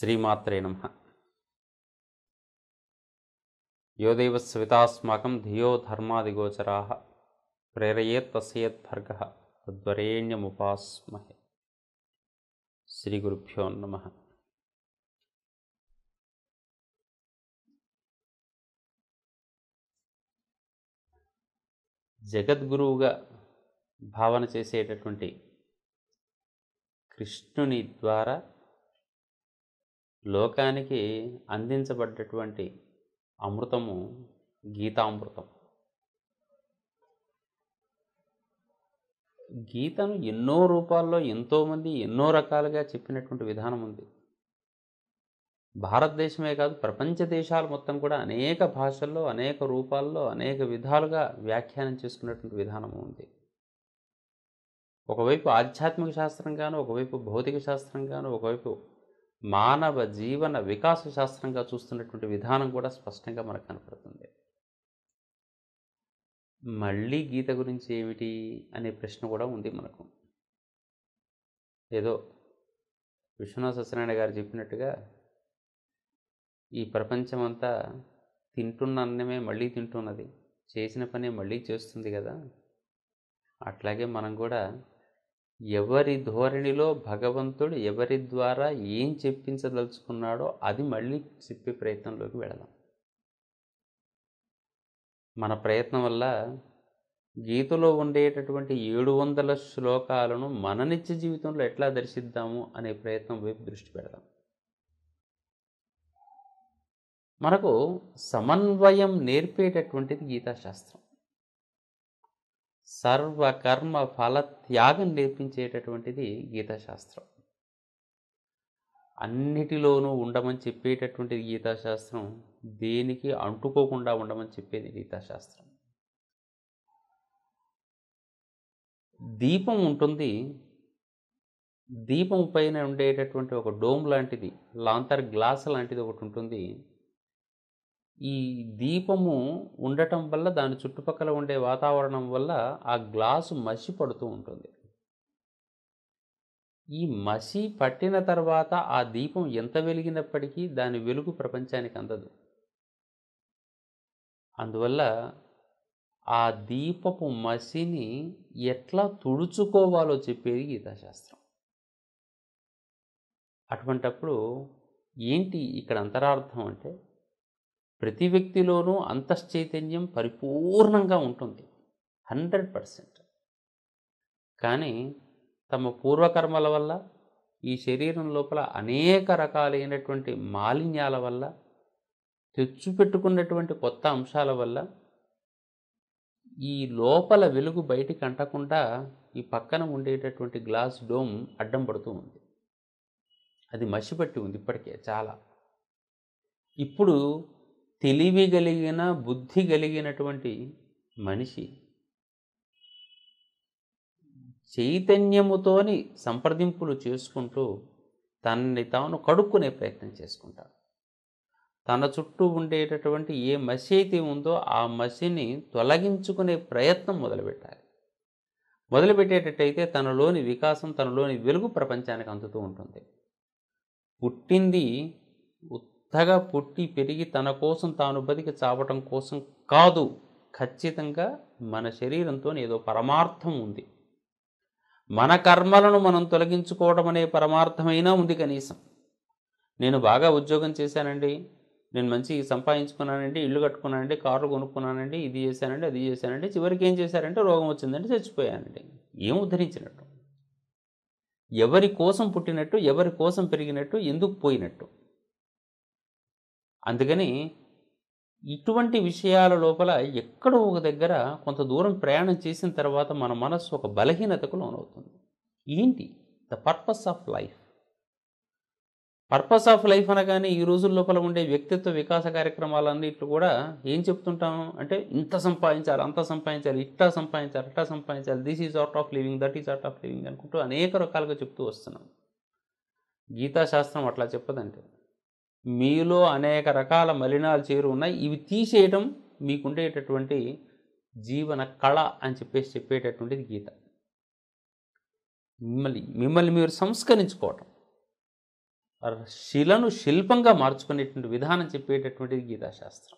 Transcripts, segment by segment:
శ్రీమాత్రే నమ యోదైవ సవితాస్మాకం ధియో ధర్మాదిగోచరా ప్రేరయేత్తస్యద్భర్గ తద్వరేణ్యముపాస్మహే శ్రీ గురుభ్యో నమ జగద్గురువుగా భావన చేసేటటువంటి కృష్ణుని ద్వారా లోకానికి అందించబడ్డటువంటి అమృతము గీతామృతం గీతను ఎన్నో రూపాల్లో ఎంతోమంది ఎన్నో రకాలుగా చెప్పినటువంటి విధానం ఉంది భారతదేశమే కాదు ప్రపంచ దేశాలు మొత్తం కూడా అనేక భాషల్లో అనేక రూపాల్లో అనేక విధాలుగా వ్యాఖ్యానం చేసుకున్నటువంటి విధానం ఉంది ఒకవైపు ఆధ్యాత్మిక శాస్త్రం కాను ఒకవైపు భౌతిక శాస్త్రం కాను ఒకవైపు మానవ జీవన వికాస శాస్త్రంగా చూస్తున్నటువంటి విధానం కూడా స్పష్టంగా మనకు కనపడుతుంది మళ్ళీ గీత గురించి ఏమిటి అనే ప్రశ్న కూడా ఉంది మనకు ఏదో విశ్వనాథ సత్యనారాయణ గారు చెప్పినట్టుగా ఈ ప్రపంచమంతా తింటున్న అన్నమే మళ్ళీ తింటున్నది చేసిన పనే మళ్ళీ చేస్తుంది కదా అట్లాగే మనం కూడా ఎవరి ధోరణిలో భగవంతుడు ఎవరి ద్వారా ఏం చెప్పించదలుచుకున్నాడో అది మళ్ళీ చెప్పే ప్రయత్నంలోకి వెళదాం మన ప్రయత్నం వల్ల గీతలో ఉండేటటువంటి ఏడు వందల శ్లోకాలను మన నిత్య జీవితంలో ఎట్లా దర్శిద్దాము అనే ప్రయత్నం వైపు దృష్టి పెడదాం మనకు సమన్వయం నేర్పేటటువంటిది గీతాశాస్త్రం సర్వకర్మ ఫల త్యాగం నేర్పించేటటువంటిది గీతాశాస్త్రం అన్నిటిలోనూ ఉండమని చెప్పేటటువంటిది గీతాశాస్త్రం దేనికి అంటుకోకుండా ఉండమని చెప్పేది గీతాశాస్త్రం దీపం ఉంటుంది దీపం పైన ఉండేటటువంటి ఒక డోమ్ లాంటిది లాంతర్ గ్లాస్ లాంటిది ఒకటి ఉంటుంది ఈ దీపము ఉండటం వల్ల దాని చుట్టుపక్కల ఉండే వాతావరణం వల్ల ఆ గ్లాసు మసి పడుతూ ఉంటుంది ఈ మసి పట్టిన తర్వాత ఆ దీపం ఎంత వెలిగినప్పటికీ దాని వెలుగు ప్రపంచానికి అందదు అందువల్ల ఆ దీపపు మసిని ఎట్లా తుడుచుకోవాలో చెప్పేది గీతాశాస్త్రం అటువంటప్పుడు ఏంటి ఇక్కడ అంతరార్థం అంటే ప్రతి వ్యక్తిలోనూ అంతశ్చైతన్యం పరిపూర్ణంగా ఉంటుంది హండ్రెడ్ పర్సెంట్ కానీ తమ పూర్వకర్మల వల్ల ఈ శరీరం లోపల అనేక రకాలైనటువంటి మాలిన్యాల వల్ల తెచ్చిపెట్టుకున్నటువంటి కొత్త అంశాల వల్ల ఈ లోపల వెలుగు బయటికి అంటకుండా ఈ పక్కన ఉండేటటువంటి గ్లాస్ డోమ్ అడ్డం పడుతూ ఉంది అది మసిపట్టి ఉంది ఇప్పటికే చాలా ఇప్పుడు తెలివి కలిగిన బుద్ధి కలిగినటువంటి మనిషి చైతన్యముతోని సంప్రదింపులు చేసుకుంటూ తనని తాను కడుక్కునే ప్రయత్నం చేసుకుంటాడు తన చుట్టూ ఉండేటటువంటి ఏ మసి అయితే ఉందో ఆ మసిని తొలగించుకునే ప్రయత్నం మొదలుపెట్టాలి మొదలుపెట్టేటట్టయితే తనలోని వికాసం తనలోని వెలుగు ప్రపంచానికి అందుతూ ఉంటుంది పుట్టింది తగ పుట్టి పెరిగి తన కోసం తాను బతికి చావటం కోసం కాదు ఖచ్చితంగా మన శరీరంతో ఏదో పరమార్థం ఉంది మన కర్మలను మనం తొలగించుకోవడం అనే పరమార్థమైనా ఉంది కనీసం నేను బాగా ఉద్యోగం చేశానండి నేను మంచి సంపాదించుకున్నానండి ఇల్లు కట్టుకున్నానండి కార్లు కొనుక్కున్నానండి ఇది చేశానండి అది చేశానండి చివరికి ఏం చేశారంటే రోగం వచ్చిందంటే చచ్చిపోయానండి ఏం ఉద్ధరించినట్టు ఎవరి కోసం పుట్టినట్టు ఎవరి కోసం పెరిగినట్టు ఎందుకు పోయినట్టు అందుకని ఇటువంటి విషయాల లోపల ఎక్కడో ఒక దగ్గర కొంత దూరం ప్రయాణం చేసిన తర్వాత మన మనస్సు ఒక బలహీనతకు లోనవుతుంది ఏంటి the purpose of life purpose of life అనగానే ఈ రోజుల లోపల ఉండే వ్యక్తిత్వ వికాస కార్యక్రమాలన్నిట్లు కూడా ఏం చెప్తుంటాము అంటే ఇంత సంపాదించాలి అంత సంపాదించాలి ఇట్టా సంపాదించాలి అట్లా సంపాదించాలి this is art of living that is art of living అనుకుంటూ అనేక రకాలుగా చెప్తూ వస్తున్నాం గీతాశాస్త్రం అట్లా చెప్పదంటే మీలో అనేక రకాల మలినాలు చేరు ఉన్నాయి ఇవి తీసేయడం మీకుండేటటువంటి జీవన కళ అని చెప్పేసి చెప్పేటటువంటిది గీత మిమ్మల్ని మిమ్మల్ని మీరు సంస్కరించుకోవటం శిలను శిల్పంగా మార్చుకునేటువంటి విధానం చెప్పేటటువంటిది గీతాశాస్త్రం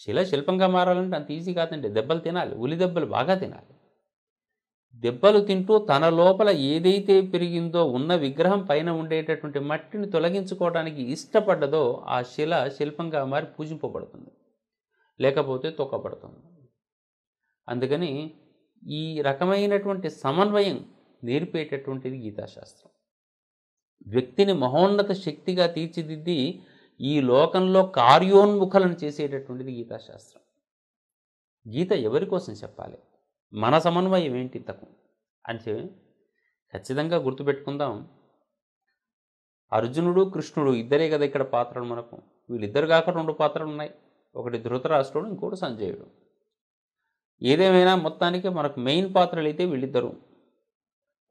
శిల శిల్పంగా మారాలంటే అంత ఈజీ కాదండి దెబ్బలు తినాలి ఉలి దెబ్బలు బాగా తినాలి దెబ్బలు తింటూ తన లోపల ఏదైతే పెరిగిందో ఉన్న విగ్రహం పైన ఉండేటటువంటి మట్టిని తొలగించుకోవడానికి ఇష్టపడ్డదో ఆ శిల శిల్పంగా మారి పూజింపబడుతుంది లేకపోతే తొక్కబడుతుంది అందుకని ఈ రకమైనటువంటి సమన్వయం నేర్పేటటువంటిది గీతాశాస్త్రం వ్యక్తిని మహోన్నత శక్తిగా తీర్చిదిద్ది ఈ లోకంలో కార్యోన్ముఖలను చేసేటటువంటిది గీతాశాస్త్రం గీత ఎవరి కోసం చెప్పాలి మన సమన్వయం ఏంటి ఇంతకు అంటే ఖచ్చితంగా గుర్తుపెట్టుకుందాం అర్జునుడు కృష్ణుడు ఇద్దరే కదా ఇక్కడ పాత్రలు మనకు వీళ్ళిద్దరు కాక రెండు పాత్రలు ఉన్నాయి ఒకటి ధృతరాష్ట్రుడు ఇంకోటి సంజయుడు ఏదేమైనా మొత్తానికి మనకు మెయిన్ పాత్రలు అయితే వీళ్ళిద్దరు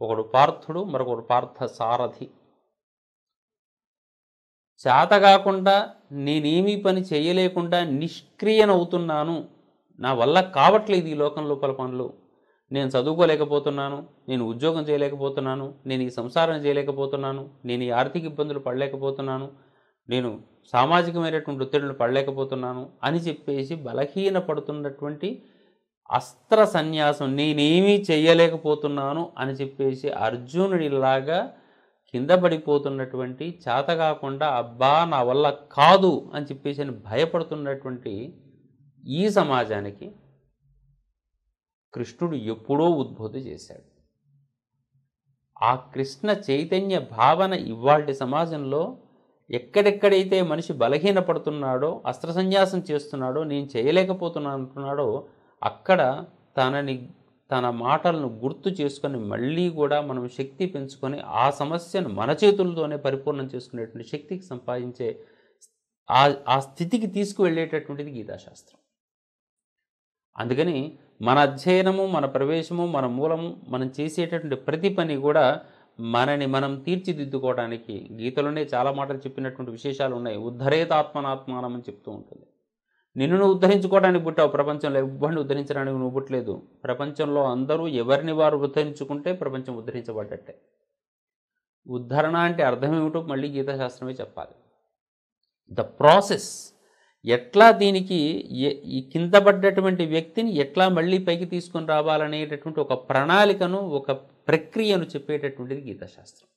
ఒకడు పార్థుడు మరొకడు పార్థ సారథి చేత కాకుండా నేనేమీ పని చేయలేకుండా నిష్క్రియనవుతున్నాను నా వల్ల కావట్లేదు ఈ లోకం లోపల పనులు నేను చదువుకోలేకపోతున్నాను నేను ఉద్యోగం చేయలేకపోతున్నాను నేను ఈ సంసారం చేయలేకపోతున్నాను నేను ఈ ఆర్థిక ఇబ్బందులు పడలేకపోతున్నాను నేను సామాజికమైనటువంటి ఒత్తిడులు పడలేకపోతున్నాను అని చెప్పేసి బలహీన పడుతున్నటువంటి అస్త్ర సన్యాసం నేనేమీ చేయలేకపోతున్నాను అని చెప్పేసి అర్జునుడిలాగా కింద పడిపోతున్నటువంటి చేత కాకుండా అబ్బా నా వల్ల కాదు అని చెప్పేసి భయపడుతున్నటువంటి ఈ సమాజానికి కృష్ణుడు ఎప్పుడో ఉద్భూతి చేశాడు ఆ కృష్ణ చైతన్య భావన ఇవాళ సమాజంలో ఎక్కడెక్కడైతే మనిషి బలహీనపడుతున్నాడో సన్యాసం చేస్తున్నాడో నేను చేయలేకపోతున్నాను అంటున్నాడో అక్కడ తనని తన మాటలను గుర్తు చేసుకొని మళ్ళీ కూడా మనం శక్తి పెంచుకొని ఆ సమస్యను మన చేతులతోనే పరిపూర్ణం చేసుకునేటువంటి శక్తికి సంపాదించే ఆ స్థితికి తీసుకువెళ్ళేటటువంటిది గీతాశాస్త్రం అందుకని మన అధ్యయనము మన ప్రవేశము మన మూలము మనం చేసేటటువంటి ప్రతి పని కూడా మనని మనం తీర్చిదిద్దుకోవడానికి గీతలోనే చాలా మాటలు చెప్పినటువంటి విశేషాలు ఉన్నాయి ఉద్ధరేత ఆత్మనాత్మానం అని చెప్తూ ఉంటుంది నిన్ను నువ్వు ఉద్ధరించుకోవడానికి పుట్టావు ప్రపంచంలో ఇవ్వండి ఉద్ధరించడానికి నువ్వు పుట్టలేదు ప్రపంచంలో అందరూ ఎవరిని వారు ఉద్ధరించుకుంటే ప్రపంచం ఉద్ధరించబడ్డట్టే ఉద్ధరణ అంటే అర్థం ఏమిటో మళ్ళీ గీతాశాస్త్రమే చెప్పాలి ద ప్రాసెస్ ఎట్లా దీనికి ఈ కింద పడ్డటువంటి వ్యక్తిని ఎట్లా మళ్ళీ పైకి తీసుకొని రావాలనేటటువంటి ఒక ప్రణాళికను ఒక ప్రక్రియను చెప్పేటటువంటిది గీతాశాస్త్రం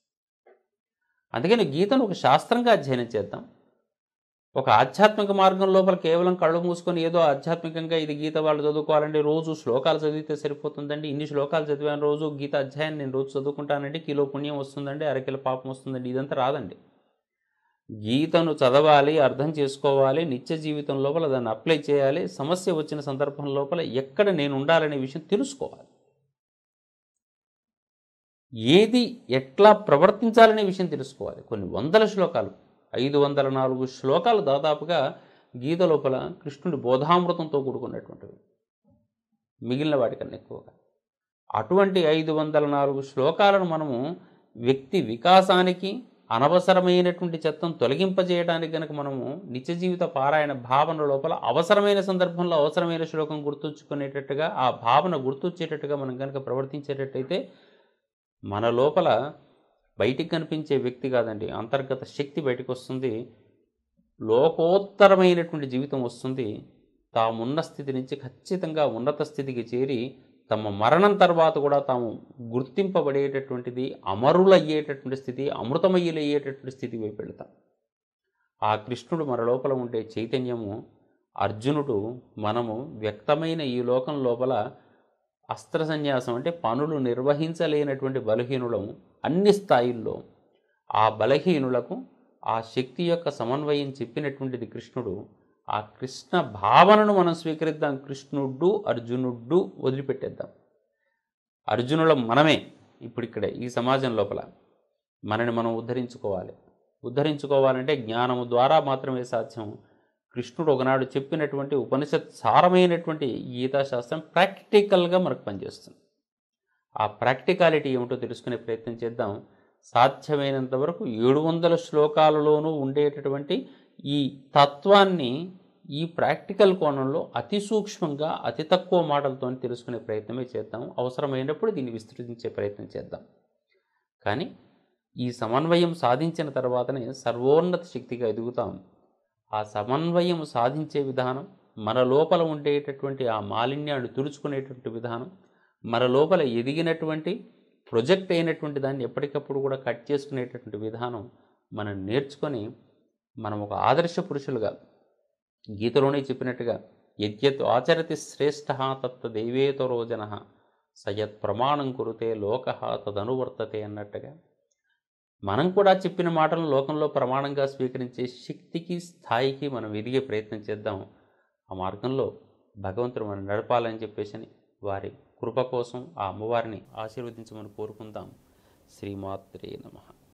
అందుకని గీతను ఒక శాస్త్రంగా అధ్యయనం చేద్దాం ఒక ఆధ్యాత్మిక మార్గం లోపల కేవలం కళ్ళు మూసుకొని ఏదో ఆధ్యాత్మికంగా ఇది గీత వాళ్ళు చదువుకోవాలండి రోజు శ్లోకాలు చదివితే సరిపోతుందండి ఇన్ని శ్లోకాలు చదివాను రోజు గీత అధ్యాయాన్ని నేను రోజు చదువుకుంటానండి కిలో పుణ్యం వస్తుందండి అరకిలో పాపం వస్తుందండి ఇదంతా రాదండి గీతను చదవాలి అర్థం చేసుకోవాలి నిత్య జీవితం లోపల దాన్ని అప్లై చేయాలి సమస్య వచ్చిన సందర్భం లోపల ఎక్కడ నేను ఉండాలనే విషయం తెలుసుకోవాలి ఏది ఎట్లా ప్రవర్తించాలనే విషయం తెలుసుకోవాలి కొన్ని వందల శ్లోకాలు ఐదు వందల నాలుగు శ్లోకాలు దాదాపుగా గీత లోపల కృష్ణుడి బోధామృతంతో కూడుకున్నటువంటివి మిగిలిన వాటికన్నా ఎక్కువగా అటువంటి ఐదు వందల నాలుగు శ్లోకాలను మనము వ్యక్తి వికాసానికి అనవసరమైనటువంటి చెత్తం తొలగింపజేయడానికి కనుక మనము నిత్య జీవిత పారాయణ భావన లోపల అవసరమైన సందర్భంలో అవసరమైన శ్లోకం గుర్తుంచుకునేటట్టుగా ఆ భావన గుర్తొచ్చేటట్టుగా మనం కనుక ప్రవర్తించేటట్టయితే మన లోపల బయటికి కనిపించే వ్యక్తి కాదండి అంతర్గత శక్తి బయటకు వస్తుంది లోకోత్తరమైనటువంటి జీవితం వస్తుంది తామున్న స్థితి నుంచి ఖచ్చితంగా ఉన్నత స్థితికి చేరి తమ మరణం తర్వాత కూడా తాము గుర్తింపబడేటటువంటిది అమరులయ్యేటటువంటి స్థితి అమృతమయ్యులయ్యేటటువంటి స్థితి వైపు వెళ్తాం ఆ కృష్ణుడు మన లోపల ఉండే చైతన్యము అర్జునుడు మనము వ్యక్తమైన ఈ లోకం లోపల అస్త్ర సన్యాసం అంటే పనులు నిర్వహించలేనటువంటి బలహీనులము అన్ని స్థాయిల్లో ఆ బలహీనులకు ఆ శక్తి యొక్క సమన్వయం చెప్పినటువంటిది కృష్ణుడు ఆ కృష్ణ భావనను మనం స్వీకరిద్దాం కృష్ణుడు అర్జునుడు వదిలిపెట్టేద్దాం అర్జునుల మనమే ఇప్పుడు ఇక్కడే ఈ సమాజం లోపల మనని మనం ఉద్ధరించుకోవాలి ఉద్ధరించుకోవాలంటే జ్ఞానము ద్వారా మాత్రమే సాధ్యం కృష్ణుడు ఒకనాడు చెప్పినటువంటి ఉపనిషత్ సారమైనటువంటి గీతాశాస్త్రం ప్రాక్టికల్గా మనకు పనిచేస్తుంది ఆ ప్రాక్టికాలిటీ ఏమిటో తెలుసుకునే ప్రయత్నం చేద్దాం సాధ్యమైనంత వరకు ఏడు వందల శ్లోకాలలోనూ ఉండేటటువంటి ఈ తత్వాన్ని ఈ ప్రాక్టికల్ కోణంలో అతి సూక్ష్మంగా అతి తక్కువ మాటలతో తెలుసుకునే ప్రయత్నమే చేద్దాం అవసరమైనప్పుడు దీన్ని విస్తృతించే ప్రయత్నం చేద్దాం కానీ ఈ సమన్వయం సాధించిన తర్వాతనే సర్వోన్నత శక్తిగా ఎదుగుతాం ఆ సమన్వయం సాధించే విధానం మన లోపల ఉండేటటువంటి ఆ మాలిన్యాన్ని తుడుచుకునేటువంటి విధానం మన లోపల ఎదిగినటువంటి ప్రొజెక్ట్ అయినటువంటి దాన్ని ఎప్పటికప్పుడు కూడా కట్ చేసుకునేటటువంటి విధానం మనం నేర్చుకొని మనం ఒక ఆదర్శ పురుషులుగా గీతలోనే చెప్పినట్టుగా యజ్ఞత్ ఆచరతి శ్రేష్ఠ తత్వ దైవేతో రోజన సయత్ ప్రమాణం కురితే లోక తదనువర్తతే అన్నట్టుగా మనం కూడా చెప్పిన మాటలను లోకంలో ప్రమాణంగా స్వీకరించే శక్తికి స్థాయికి మనం ఎదిగే ప్రయత్నం చేద్దాం ఆ మార్గంలో భగవంతుడు మనం నడపాలని చెప్పేసి వారి కృప కోసం ఆ అమ్మవారిని ఆశీర్వదించమని కోరుకుందాం శ్రీమాత్రే నమః